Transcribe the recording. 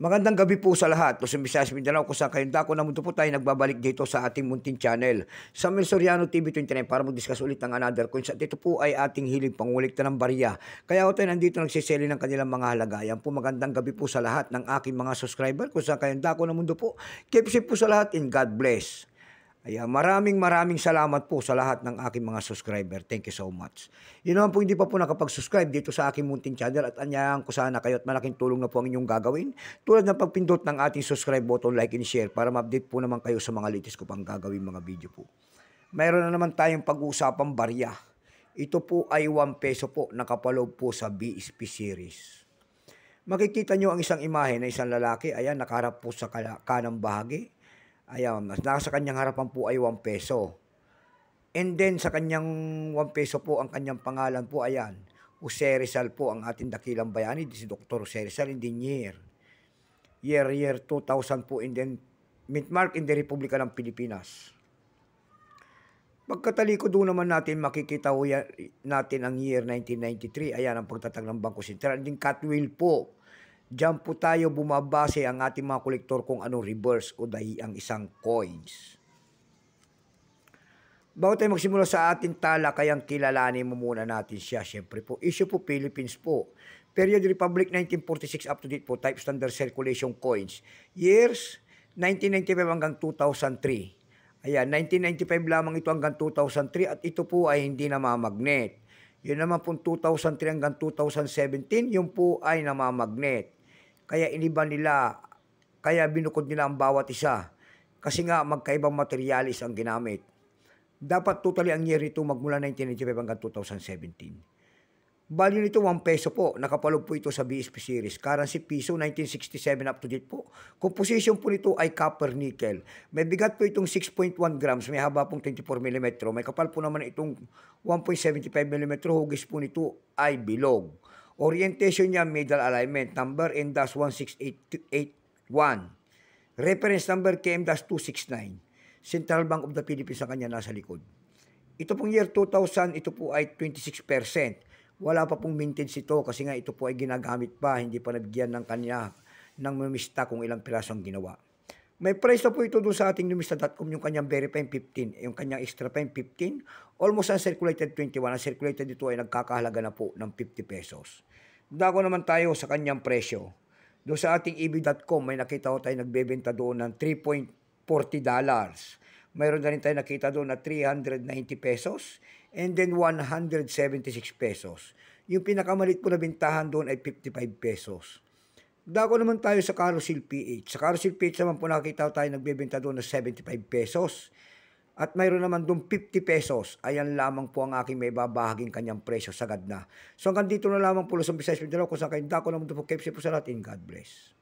Magandang gabi po sa lahat. Los Visayas Mindanao, kung saan kayong dako na mundo po tayo nagbabalik dito sa ating munting channel. Sa Soriano TV 29 para mag-discuss ulit ng another coins. At ito po ay ating hiling pangulikta ng barya. Kaya ako tayo nandito nagsiseli ng kanilang mga halaga. Yan po magandang gabi po sa lahat ng aking mga subscriber. Kung saan kayong dako na mundo po. Keep safe po sa lahat and God bless. Ayan, maraming maraming salamat po sa lahat ng aking mga subscriber. Thank you so much. Yun naman po hindi pa po nakapag-subscribe dito sa aking munting channel at anyayahan ko sana kayo at malaking tulong na po ang inyong gagawin. Tulad ng pagpindot ng ating subscribe button, like and share para ma-update po naman kayo sa mga latest ko pang gagawin mga video po. Mayroon na naman tayong pag-uusapang barya. Ito po ay 1 peso po nakapaloob po sa BSP series. Makikita nyo ang isang imahe na isang lalaki. Ayan, nakaharap po sa kanang bahagi Ayan, nasa kanyang harapan po ay 1 peso. And then sa kanyang 1 peso po ang kanyang pangalan po, ayan, Jose Rizal po ang ating dakilang bayani, si Dr. Jose Rizal Engineer. Year, year year 2000 po and then mint mark in the Republika ng Pilipinas. Pagkataliko doon naman natin, makikita ho natin ang year 1993. Ayan ang pagtatag ng Bangko Sentral. And then Catwill po, Diyan po tayo bumabase ang ating mga kolektor kung ano reverse o dahi ang isang coins. Bago tayo magsimula sa ating tala, kayang kilalanin mo muna natin siya. Siyempre po, issue po Philippines po. Period Republic 1946 up to date po, type standard circulation coins. Years, 1995 hanggang 2003. Ayan, 1995 lamang ito hanggang 2003 at ito po ay hindi namamagnet. Yun naman po 2003 hanggang 2017, yun po ay namamagnet. Kaya iniba nila, kaya binukod nila ang bawat isa. Kasi nga magkaibang materialis ang ginamit. Dapat totally ang year nito magmula 1995 hanggang 2017. Value nito 1 peso po. Nakapalog po ito sa BSP series. Currency piso 1967 up to date po. Composition po nito ay copper nickel. May bigat po itong 6.1 grams. May haba pong 24 mm. May kapal po naman itong 1.75 mm. Hugis po nito ay bilog. Orientation niya, middle alignment. Number N-16881. Reference number KM-269. Central Bank of the Philippines sa kanya nasa likod. Ito pong year 2000, ito po ay 26%. Wala pa pong maintenance ito kasi nga ito po ay ginagamit pa, hindi pa nabigyan ng kanya ng mamista kung ilang piraso ang ginawa. May price na po ito doon sa ating numista.com, yung kanyang Verifine 15, yung kanyang extra pen 15. Almost ang circulated 21. Ang circulated dito ay nagkakahalaga na po ng 50 pesos. Dako naman tayo sa kanyang presyo. Doon sa ating eb.com, may nakita ko tayo nagbebenta doon ng 3.40 dollars. Mayroon na rin tayo nakita doon na 390 pesos and then 176 pesos. Yung pinakamalit po na bintahan doon ay 55 pesos. Dako naman tayo sa Carousel PH. Sa Carousel PH naman po nakikita tayo nagbebenta doon ng 75 pesos. At mayroon naman doon 50 pesos. Ayan lamang po ang aking may babahaging kanyang presyo sagad na. So hanggang dito na lamang po sa Visayas Mindanao. Kung sa kayo, dako naman po KFC po sa lahat. God bless.